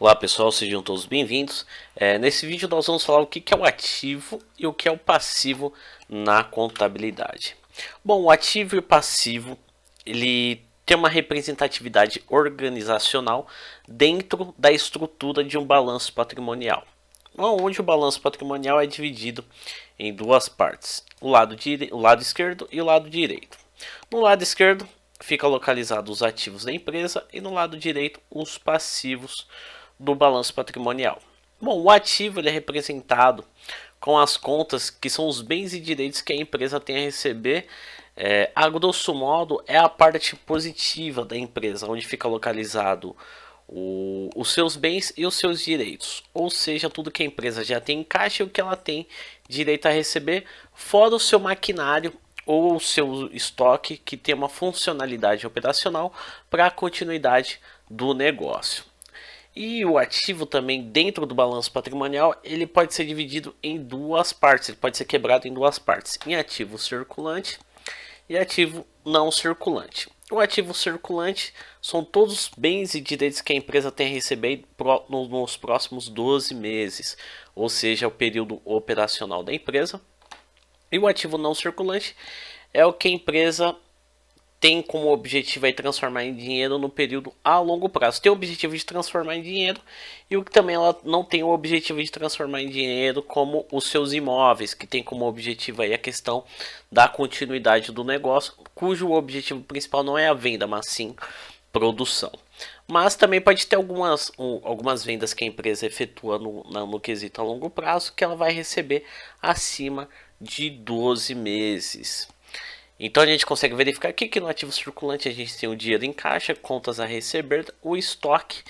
Olá pessoal, sejam todos bem-vindos. É, nesse vídeo nós vamos falar o que é o ativo e o que é o passivo na contabilidade. Bom, o ativo e o passivo, ele tem uma representatividade organizacional dentro da estrutura de um balanço patrimonial, onde o balanço patrimonial é dividido em duas partes, o lado, o lado esquerdo e o lado direito. No lado esquerdo fica localizado os ativos da empresa e no lado direito os passivos do balanço patrimonial. Bom, o ativo é representado com as contas que são os bens e direitos que a empresa tem a receber. É, a grosso modo, é a parte positiva da empresa, onde fica localizado o, os seus bens e os seus direitos, ou seja, tudo que a empresa já tem em caixa e o que ela tem direito a receber, fora o seu maquinário ou o seu estoque que tem uma funcionalidade operacional para a continuidade do negócio. E o ativo também dentro do balanço patrimonial, ele pode ser dividido em duas partes, ele pode ser quebrado em duas partes, em ativo circulante e ativo não circulante. O ativo circulante são todos os bens e direitos que a empresa tem a receber nos próximos 12 meses, ou seja, o período operacional da empresa. E o ativo não circulante é o que a empresa tem como objetivo aí transformar em dinheiro no período a longo prazo. Tem o objetivo de transformar em dinheiro e o que também ela não tem o objetivo de transformar em dinheiro como os seus imóveis, que tem como objetivo aí a questão da continuidade do negócio, cujo objetivo principal não é a venda, mas sim produção. Mas também pode ter algumas, algumas vendas que a empresa efetua no, no, no quesito a longo prazo que ela vai receber acima de 12 meses. Então a gente consegue verificar aqui que no ativo circulante a gente tem o dinheiro em caixa, contas a receber, o estoque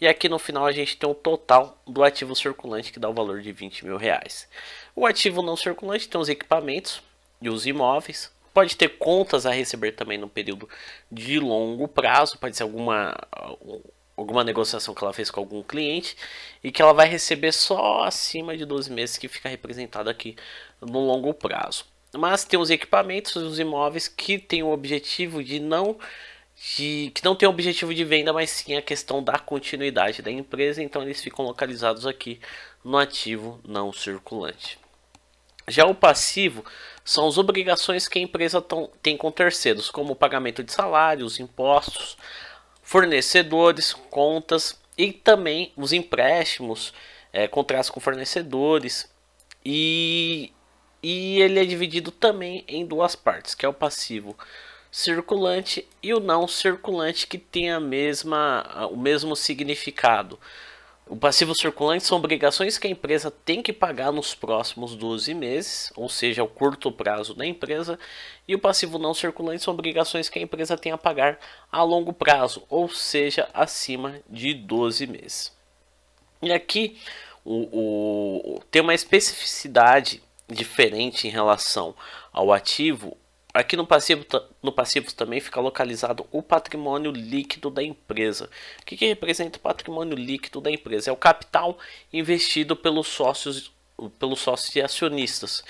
e aqui no final a gente tem o total do ativo circulante que dá o valor de 20 mil reais. O ativo não circulante tem os equipamentos e os imóveis, pode ter contas a receber também no período de longo prazo, pode ser alguma alguma negociação que ela fez com algum cliente e que ela vai receber só acima de 12 meses que fica representado aqui no longo prazo. Mas tem os equipamentos, os imóveis que tem o objetivo de não de, que não tem objetivo de venda, mas sim a questão da continuidade da empresa, então eles ficam localizados aqui no ativo não circulante. Já o passivo são as obrigações que a empresa tem com terceiros, como o pagamento de salários, impostos, fornecedores, contas e também os empréstimos, é, contratos com fornecedores e e ele é dividido também em duas partes, que é o passivo circulante e o não circulante que tem a mesma, o mesmo significado. O passivo circulante são obrigações que a empresa tem que pagar nos próximos 12 meses, ou seja, o curto prazo da empresa, e o passivo não circulante são obrigações que a empresa tem a pagar a longo prazo, ou seja, acima de 12 meses. E aqui o, o tem uma especificidade diferente em relação ao ativo, aqui no passivo, no passivo também fica localizado o patrimônio líquido da empresa. O que, que representa o patrimônio líquido da empresa? É o capital investido pelos sócios pelos sócios e acionistas.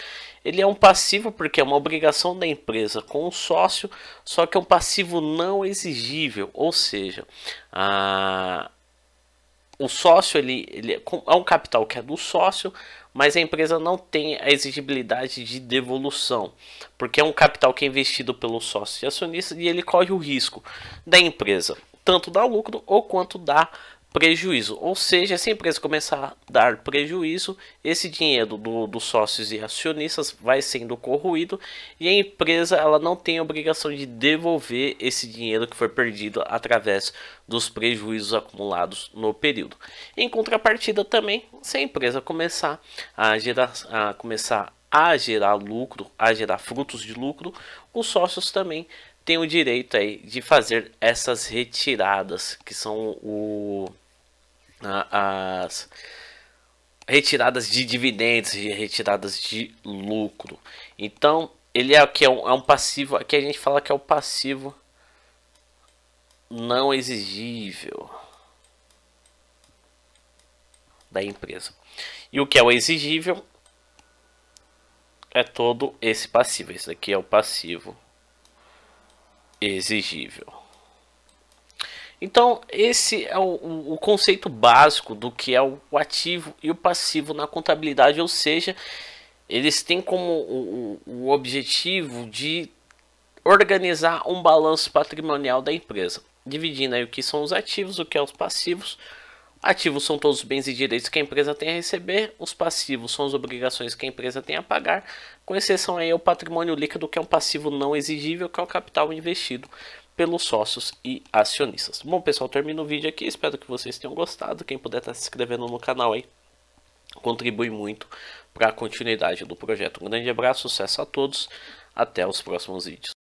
Ele é um passivo porque é uma obrigação da empresa com o sócio, só que é um passivo não exigível, ou seja, a... o sócio ele, ele é, é um capital que é do sócio, mas a empresa não tem a exigibilidade de devolução, porque é um capital que é investido pelo sócio e acionista e ele corre o risco da empresa tanto dar lucro ou quanto dar prejuízo. Ou seja, se a empresa começar a dar prejuízo, esse dinheiro do, dos sócios e acionistas vai sendo corruído e a empresa ela não tem obrigação de devolver esse dinheiro que foi perdido através dos prejuízos acumulados no período. Em contrapartida também, se a empresa começar a gerar a começar a gerar lucro, a gerar frutos de lucro, os sócios também têm o direito aí de fazer essas retiradas, que são o as retiradas de dividendos e retiradas de lucro. Então, ele é, que é, um, é um passivo, aqui é a gente fala que é o um passivo não exigível da empresa. E o que é o exigível é todo esse passivo. Esse aqui é o passivo exigível. Então, esse é o, o, conceito básico do que é o, ativo e o passivo na contabilidade, ou seja, eles têm como o, o objetivo de organizar um balanço patrimonial da empresa, dividindo aí o que são os ativos, o que é os passivos. Ativos são todos os bens e direitos que a empresa tem a receber, os passivos são as obrigações que a empresa tem a pagar, com exceção aí ao patrimônio líquido, que é um passivo não exigível, que é o capital investido pelos sócios e acionistas. Bom, pessoal, termino o vídeo aqui. Espero que vocês tenham gostado. Quem puder estar tá se inscrevendo no canal aí, contribui muito para a continuidade do projeto. Um grande abraço, sucesso a todos. Até os próximos vídeos.